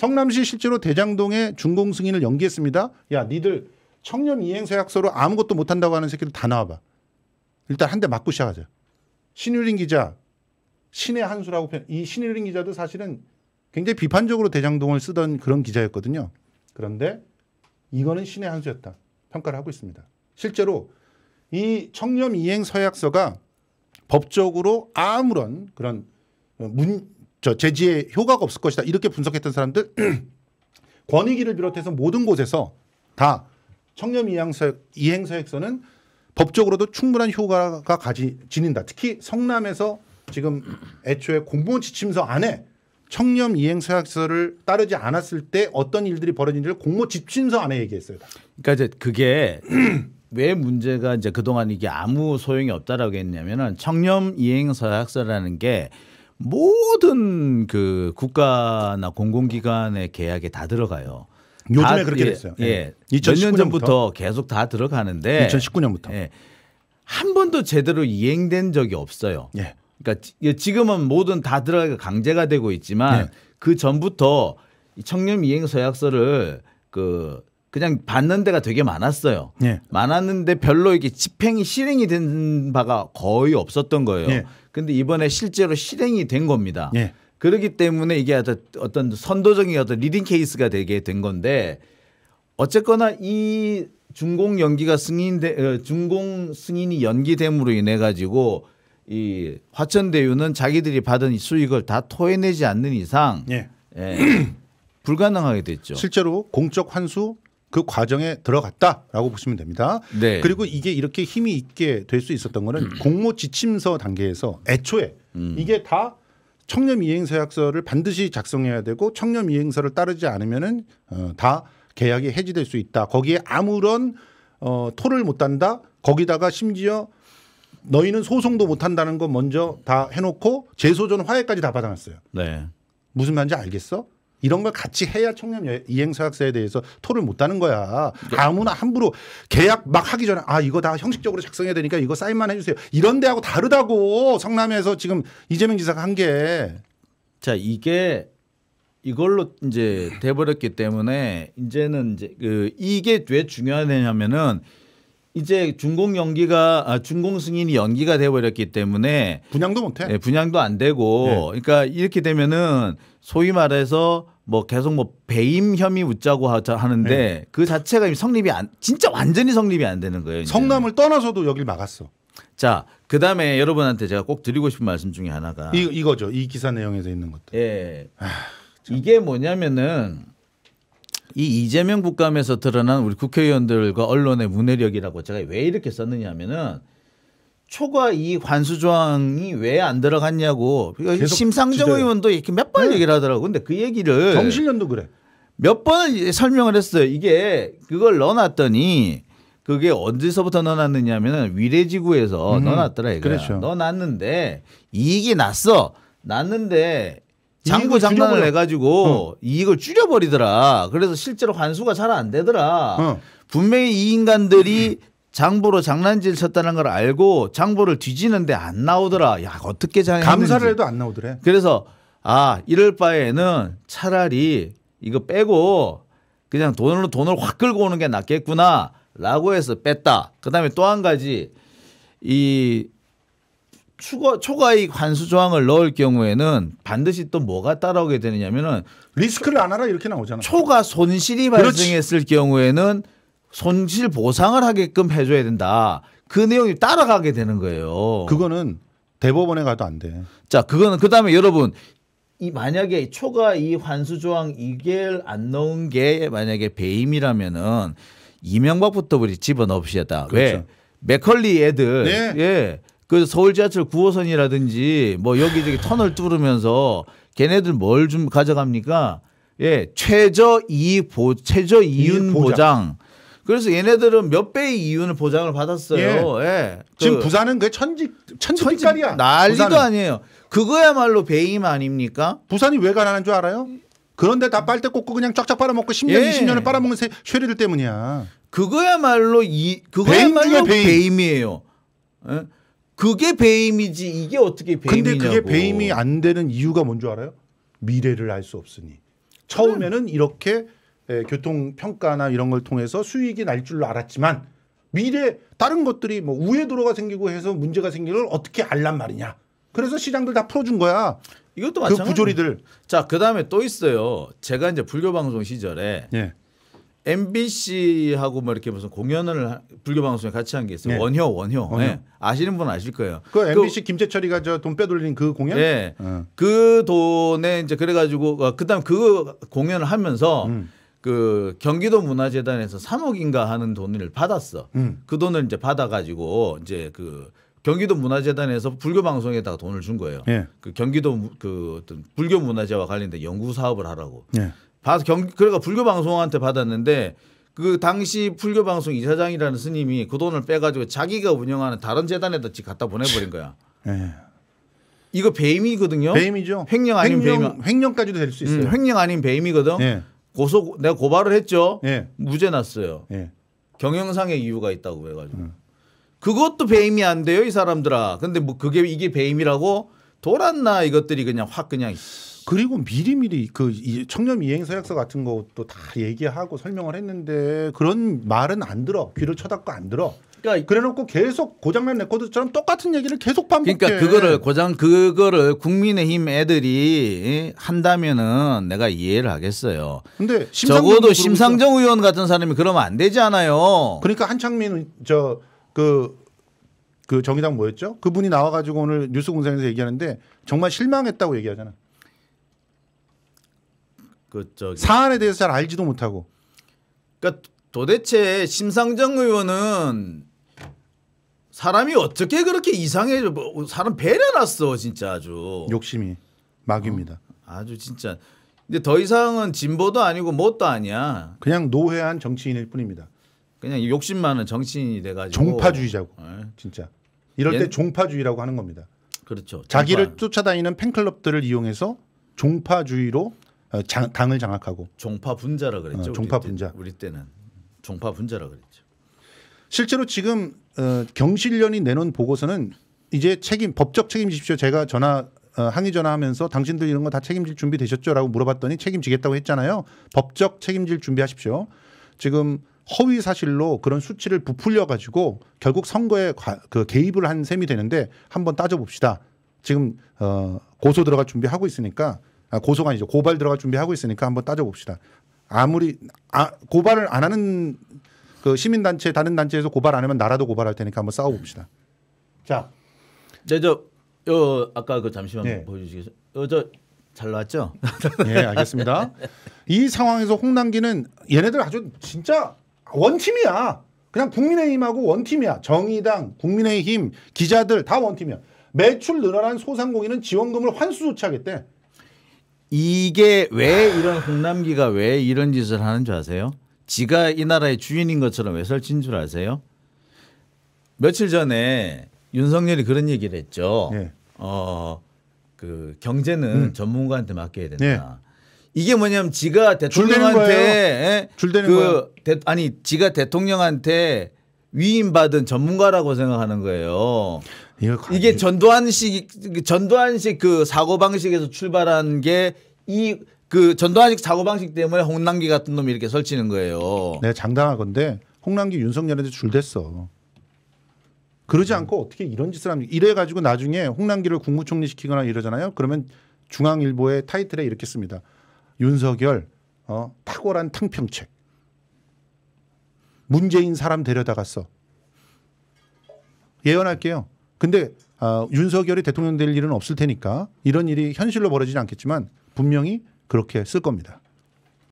성남시 실제로 대장동에 준공 승인을 연기했습니다. 야, 니들 청렴 이행서 약서로 아무것도 못 한다고 하는 새끼들 다 나와 봐. 일단 한 대 맞고 시작하자. 신유린 기자 신의 한수라고 표현. 이 신유린 기자도 사실은 굉장히 비판적으로 대장동을 쓰던 그런 기자였거든요. 그런데 이거는 신의 한수였다. 평가를 하고 있습니다. 실제로 이 청렴 이행 서약서가 법적으로 아무런 그런 문, 저 제지에 효과가 없을 것이다 이렇게 분석했던 사람들 권익위를 비롯해서 모든 곳에서 다 청렴 이행서액, 이행서액서는 법적으로도 충분한 효과가 가지 지닌다. 특히 성남에서 지금 애초에 공무원 지침서 안에 청렴 이행 서약서를 따르지 않았을 때 어떤 일들이 벌어진지를 공무원 집침서 안에 얘기했어요. 그러니까 이제 그게 왜 문제가 이제 그동안 이게 아무 소용이 없다라고 했냐면은 청렴 이행 서약서라는 게 모든 그 국가나 공공기관의 계약에 다 들어가요. 요즘에 다, 그렇게 예, 됐어요. 예. 예. 몇 년 전부터 계속 다 들어가는데 2019년부터 예. 한 번도 제대로 이행된 적이 없어요. 예. 그러니까 예, 지금은 모든 다 들어가 강제가 되고 있지만 예. 그 전부터 청렴 이행 서약서를 그 그냥 받는 데가 되게 많았어요. 예. 많았는데 별로 이게 집행이 실행이 된 바가 거의 없었던 거예요. 예. 근데 이번에 실제로 실행이 된 겁니다. 예. 그렇기 때문에 이게 어떤 선도적인 어떤 리딩 케이스가 되게 된 건데 어쨌거나 이 중공 연기가 승인 어, 중공 승인이 연기됨으로 인해 가지고 이 화천대유는 자기들이 받은 수익을 다 토해내지 않는 이상 예. 예 불가능하게 됐죠. 실제로 공적 환수 그 과정에 들어갔다라고 보시면 됩니다. 네. 그리고 이게 이렇게 힘이 있게 될 수 있었던 거는 음. 공모 지침서 단계에서 애초에 음. 이게 다 청렴 이행서약서를 반드시 작성해야 되고 청렴 이행서를 따르지 않으면은 어, 다 계약이 해지될 수 있다. 거기에 아무런 어, 토를 못 단다. 거기다가 심지어 너희는 소송도 못 한다는 거 먼저 다 해놓고 재소전 화해까지 다 받아놨어요. 네. 무슨 말인지 알겠어? 이런 걸 같이 해야 청렴 이행서약서에 대해서 토를 못다는 거야. 아무나 함부로 계약 막 하기 전에 아 이거 다 형식적으로 작성해야 되니까 이거 사인만 해주세요. 이런 데하고 다르다고 성남에서 지금 이재명 지사가 한 게. 자 이게 이걸로 이제 돼버렸기 때문에 이제는 이제 그 이게 왜 중요하냐면은 이제 중공 연기가 아, 중공 승인이 연기가 돼버렸기 때문에 분양도 못해. 예, 분양도 안 되고 네. 그러니까 이렇게 되면은 소위 말해서 뭐 계속 뭐 배임 혐의 웃자고 하는데 네. 그 자체가 이미 성립이 안 진짜 완전히 성립이 안 되는 거예요. 이제는. 성남을 떠나서도 여길 막았어. 자, 그다음에 여러분한테 제가 꼭 드리고 싶은 말씀 중에 하나가 이, 이거죠. 이 기사 내용에서 있는 것들 예. 아, 이게 뭐냐면은 이 이재명 국감에서 드러난 우리 국회의원들과 언론의 문해력이라고 제가 왜 이렇게 썼느냐면은 초과 이 환수 조항이 왜 안 들어갔냐고 그러니까 심상정 지져 의원도 이렇게 몇번 네. 얘기를 하더라고. 근데 그 얘기를 정신련도 그래. 몇 번 설명을 했어요. 이게 그걸 넣어놨더니 그게 언제서부터 넣어놨느냐면은 위례지구에서 음, 넣어놨더라 이거 그렇죠. 넣어놨는데 이익이 났어. 났는데 장부 장난을 내가지고 어. 이익을 줄여버리더라. 그래서 실제로 환수가잘 안 되더라. 어. 분명히 이 인간들이 장부로 장난질 쳤다는 걸 알고 장부를 뒤지는데 안 나오더라. 야 어떻게 잘 감사를 해도 안 나오더래. 그래서 아 이럴 바에는 차라리 이거 빼고 그냥 돈으로 돈을 확 끌고 오는 게 낫겠구나라고 해서 뺐다. 그다음에 또 한 가지 이 추가 초과이익 환수 조항을 넣을 경우에는 반드시 또 뭐가 따라오게 되느냐면은 리스크를 안 하라 이렇게 나오잖아. 요 초과 손실이 그렇지. 발생했을 경우에는 손실 보상을 하게끔 해줘야 된다. 그 내용이 따라가게 되는 거예요. 그거는 대법원에 가도 안 돼. 자, 그거는 그 다음에 여러분 이 만약에 초과 이 환수 조항 이개안 넣은 게 만약에 배임이라면은 이명박부터 우리 집어넣읍시다. 그렇죠. 왜? 맥컬리 애들 네. 예. 그 서울 지하철 9호선이라든지 뭐 여기저기 터널 뚫으면서 걔네들 뭘 좀 가져갑니까? 예, 최저 이 보 최저 이윤 보장. 보장. 그래서 얘네들은 몇 배의 이윤을 보장을 받았어요. 예. 예. 그 지금 부산은 그 천지 천지깔이야. 난리도 부산은. 아니에요. 그거야말로 배임 아닙니까? 부산이 왜 가난한 줄 알아요? 그런데 다 빨대 꽂고 그냥 쫙쫙 빨아먹고 10년 예. 20년을 빨아먹는 세, 쇠리들 때문이야. 그거야말로 이 그거야말로 배임 배임. 배임이에요. 예? 그게 배임이지 이게 어떻게 배임이냐고. 근데 그게 배임이 안 되는 이유가 뭔 줄 알아요? 미래를 알 수 없으니. 처음에는 이렇게 에, 예, 교통 평가나 이런 걸 통해서 수익이 날 줄로 알았지만 미래 다른 것들이 뭐 우회 도로가 생기고 해서 문제가 생기걸 어떻게 알란 말이냐. 그래서 시장들 다 풀어준 거야. 이것도 그 마찬가지. 그 구조리들. 자, 그다음에 또 있어요. 제가 이제 불교 방송 시절에 예. MBC하고 뭐 이렇게 무슨 공연을 불교 방송에 같이 한 게 있어요. 네. 원효 원효. 원효. 네. 아시는 분 아실 거예요. 그 MBC 그, 김재철이가 저 돈 빼돌린 그 공연? 네. 어. 그 돈에 이제 그래 가지고 어, 그다음 그 공연을 하면서 음. 그 경기도 문화재단에서 3억인가 하는 돈을 받았어. 음. 그 돈을 이제 받아 가지고 이제 그 경기도 문화재단에서 불교 방송에다가 돈을 준 거예요. 예. 그 경기도 그 어떤 불교 문화재와 관련된 연구 사업을 하라고. 예. 봐서 경 그러니까 불교 방송한테 받았는데 그 당시 불교 방송 이사장이라는 스님이 그 돈을 빼가지고 자기가 운영하는 다른 재단에다 지 갖다 보내버린 거야. 네. 이거 배임이거든요. 배임이죠. 횡령 아닌 횡령, 배임. 횡령까지도 될 수 있어요. 음, 횡령 아닌 배임이거든. 네. 고소 내가 고발을 했죠. 네. 무죄 났어요. 네. 경영상의 이유가 있다고 해가지고 음. 그것도 배임이 안 돼요 이 사람들아. 근데 뭐 그게 이게 배임이라고 돌았나 이것들이 그냥 확 그냥 그리고 미리미리 그 청렴 이행 서약서 같은 것도 다 얘기하고 설명을 했는데 그런 말은 안 들어 귀를 쳐다고안 들어. 그러니까 그래놓고 계속 고장난 레코드처럼 똑같은 얘기를 계속 반복해. 그러니까 그거를 고장 그거를 국민의힘 애들이 예, 한다면은 내가 이해를 하겠어요. 근데 적어도 심상정 의원 같은 사람이 그러면 안 되지 않아요. 그러니까 한창민 저그 그 정의당 뭐였죠? 그분이 나와가지고 오늘 뉴스공장에서 얘기하는데 정말 실망했다고 얘기하잖아. 그 저기 사안에 대해서 잘 알지도 못하고. 그러니까 도대체 심상정 의원은 사람이 어떻게 그렇게 이상해져? 뭐, 사람 배려났어 진짜 아주. 욕심이 막입니다. 어, 아주 진짜. 근데 더 이상은 진보도 아니고 뭣도 아니야. 그냥 노회한 정치인일 뿐입니다. 그냥 욕심 많은 정치인이 돼가지고. 종파주의자고. 네. 진짜. 이럴 때 예? 종파주의라고 하는 겁니다. 그렇죠. 자기를 종파. 쫓아다니는 팬클럽들을 이용해서 종파주의로 장, 어, 당을 장악하고 종파 분자라 그랬죠. 어, 종파 우리 분자. 때, 우리 때는 종파 분자라 그랬죠. 실제로 지금 어, 경실련이 내놓은 보고서는 이제 책임 법적 책임지십시오. 제가 전화 어, 항의 전화하면서 당신들 이런 거 다 책임질 준비 되셨죠라고 물어봤더니 책임지겠다고 했잖아요. 법적 책임질 준비하십시오. 지금 허위 사실로 그런 수치를 부풀려 가지고 결국 선거에 과, 그 개입을 한 셈이 되는데 한번 따져봅시다. 지금 어, 고소 들어갈 준비하고 있으니까 아, 고소가 아니죠 고발 들어갈 준비하고 있으니까 한번 따져봅시다. 아무리 아, 고발을 안 하는 그 시민 단체 다른 단체에서 고발 안 하면 나라도 고발할 테니까 한번 싸워봅시다. 자, 네저 어, 아까 그 잠시만 네. 보여주시겠어요? 어, 저잘 나왔죠? 네 알겠습니다. 이 상황에서 홍남기는 얘네들 아주 진짜 원팀이야. 그냥 국민의힘하고 원팀이야. 정의당, 국민의힘, 기자들 다 원팀이야. 매출 늘어난 소상공인은 지원금을 환수 조치하겠대. 이게 왜 이런 홍남기가 왜 이런 짓을 하는 줄 아세요? 지가 이 나라의 주인인 것처럼 왜 설친 줄 아세요? 며칠 전에 윤석열이 그런 얘기를 했죠. 네. 어, 그 경제는 음. 전문가한테 맡겨야 된다. 네. 이게 뭐냐면 지가 대통령한테 예? 줄대는 그 대, 아니 지가 대통령한테 위임받은 전문가라고 생각하는 거예요. 이게 전두환식 전두환식 그 사고 방식에서 출발한 게 이 그 전두환식 사고 방식 때문에 홍남기 같은 놈이 이렇게 설치는 거예요. 네, 장담하건데 홍남기 윤석열한테 줄댔어. 그러지 않고 어떻게 이런 짓을 합니까? 이래 가지고 나중에 홍남기를 국무총리 시키거나 이러잖아요. 그러면 중앙일보의 타이틀에 이렇게 씁니다. 윤석열 어, 탁월한 탕평책. 문재인 사람 데려다갔어. 예언할게요. 근데 어, 윤석열이 대통령 될 일은 없을 테니까 이런 일이 현실로 벌어지지 않겠지만 분명히 그렇게 쓸 겁니다.